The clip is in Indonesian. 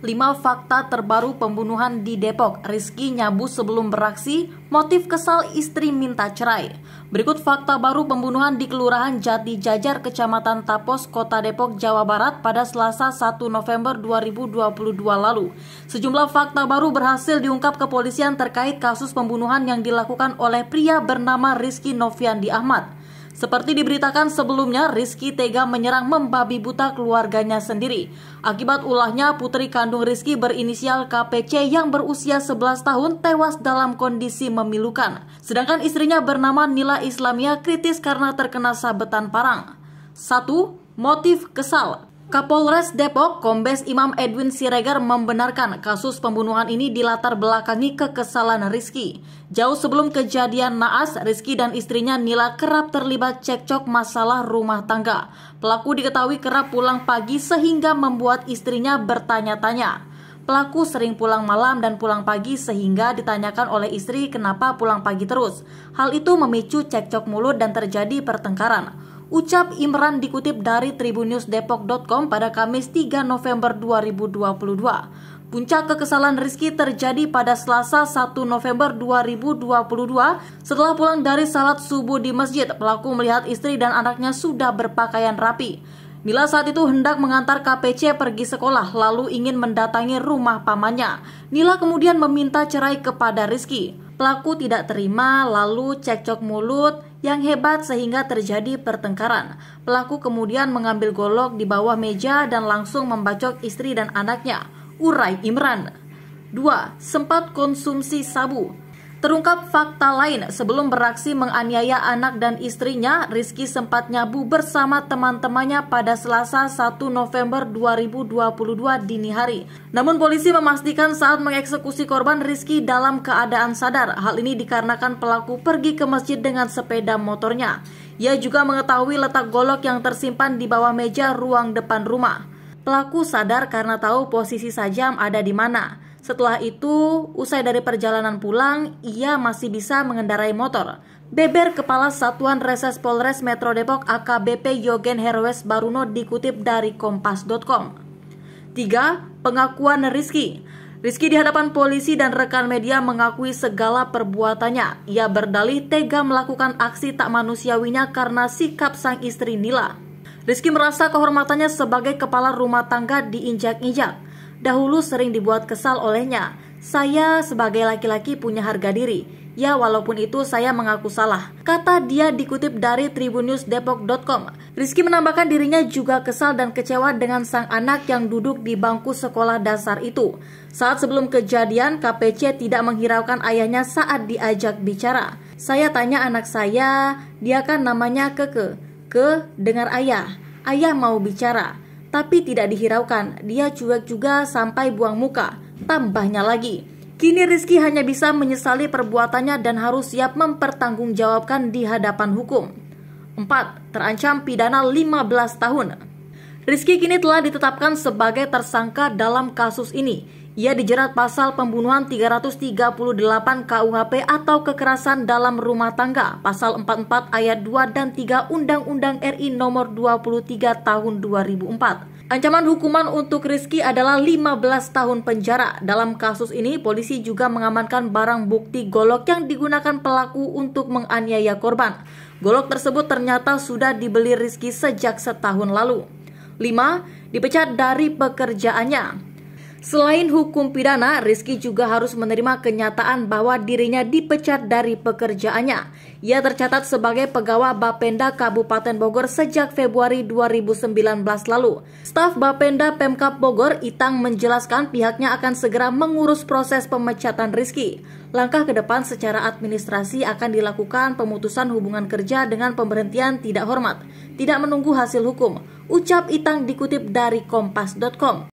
5 fakta terbaru pembunuhan di Depok. Rizky nyabu sebelum beraksi, motif kesal istri minta cerai. Berikut fakta baru pembunuhan di Kelurahan Jati Jajar, Kecamatan Tapos, Kota Depok, Jawa Barat pada Selasa 1 November 2022 lalu. Sejumlah fakta baru berhasil diungkap kepolisian terkait kasus pembunuhan yang dilakukan oleh pria bernama Rizky Noviandi Ahmad. Seperti diberitakan sebelumnya, Rizky tega menyerang membabi buta keluarganya sendiri. Akibat ulahnya, putri kandung Rizky berinisial KPC yang berusia 11 tahun tewas dalam kondisi memilukan. Sedangkan istrinya bernama Nila Islamia kritis karena terkena sabetan parang. Satu Motif kesal Kapolres Depok, Kombes Imam Edwin Siregar membenarkan kasus pembunuhan ini dilatar belakangi kekesalan Rizky. Jauh sebelum kejadian naas, Rizky dan istrinya Nila kerap terlibat cekcok masalah rumah tangga. Pelaku diketahui kerap pulang pagi sehingga membuat istrinya bertanya-tanya. Pelaku sering pulang malam dan pulang pagi sehingga ditanyakan oleh istri kenapa pulang pagi terus. Hal itu memicu cekcok mulut dan terjadi pertengkaran. Ucap Imran dikutip dari tribunnews.depok.com pada Kamis 3 November 2022. Puncak kekesalan Rizky terjadi pada Selasa 1 November 2022 setelah pulang dari salat subuh di masjid. Pelaku melihat istri dan anaknya sudah berpakaian rapi. Mila saat itu hendak mengantar KPC pergi sekolah lalu ingin mendatangi rumah pamannya. Nila kemudian meminta cerai kepada Rizky. Pelaku tidak terima lalu cekcok mulut yang hebat sehingga terjadi pertengkaran. Pelaku kemudian mengambil golok di bawah meja dan langsung membacok istri dan anaknya. Urai Imran. 2. Sempat konsumsi sabu. Terungkap fakta lain, sebelum beraksi menganiaya anak dan istrinya, Rizky sempat nyabu bersama teman-temannya pada Selasa 1 November 2022 dini hari. Namun polisi memastikan saat mengeksekusi korban Rizky dalam keadaan sadar. Hal ini dikarenakan pelaku pergi ke masjid dengan sepeda motornya. Ia juga mengetahui letak golok yang tersimpan di bawah meja ruang depan rumah. Pelaku sadar karena tahu posisi sajam ada di mana. Setelah itu, usai dari perjalanan pulang, ia masih bisa mengendarai motor. Beber Kepala Satuan Reses Polres Metro Depok AKBP Yogen Herwes Baruno dikutip dari Kompas.com. 3. Pengakuan Rizky Rizky di hadapan polisi dan rekan media mengakui segala perbuatannya. Ia berdalih tega melakukan aksi tak manusiawinya karena sikap sang istri Nila. Rizky merasa kehormatannya sebagai kepala rumah tangga diinjak-injak dahulu sering dibuat kesal olehnya. Saya sebagai laki-laki punya harga diri. Ya walaupun itu saya mengaku salah. Kata dia dikutip dari tribunnews.depok.com. Rizky menambahkan dirinya juga kesal dan kecewa dengan sang anak yang duduk di bangku sekolah dasar itu. Saat sebelum kejadian, KPC tidak menghiraukan ayahnya saat diajak bicara. Saya tanya anak saya, dia kan namanya Keke. Ke, dengar ayah. Ayah mau bicara. Tapi tidak dihiraukan, dia cuek juga sampai buang muka. Tambahnya lagi, kini Rizky hanya bisa menyesali perbuatannya dan harus siap mempertanggungjawabkan di hadapan hukum. 4. Terancam pidana 15 tahun. Rizky kini telah ditetapkan sebagai tersangka dalam kasus ini. Ia dijerat pasal pembunuhan 338 KUHP atau kekerasan dalam rumah tangga, pasal 44 ayat 2 dan 3 Undang-Undang RI nomor 23 tahun 2004. Ancaman hukuman untuk Rizky adalah 15 tahun penjara. Dalam kasus ini, polisi juga mengamankan barang bukti golok yang digunakan pelaku untuk menganiaya korban. Golok tersebut ternyata sudah dibeli Rizky sejak setahun lalu. 5. Dipecat dari pekerjaannya Selain hukum pidana, Rizky juga harus menerima kenyataan bahwa dirinya dipecat dari pekerjaannya. Ia tercatat sebagai pegawai Bapenda Kabupaten Bogor sejak Februari 2019 lalu. Staf Bapenda Pemkap Bogor, Itang menjelaskan pihaknya akan segera mengurus proses pemecatan Rizky. Langkah ke depan secara administrasi akan dilakukan pemutusan hubungan kerja dengan pemberhentian tidak hormat, tidak menunggu hasil hukum, ucap Itang dikutip dari kompas.com.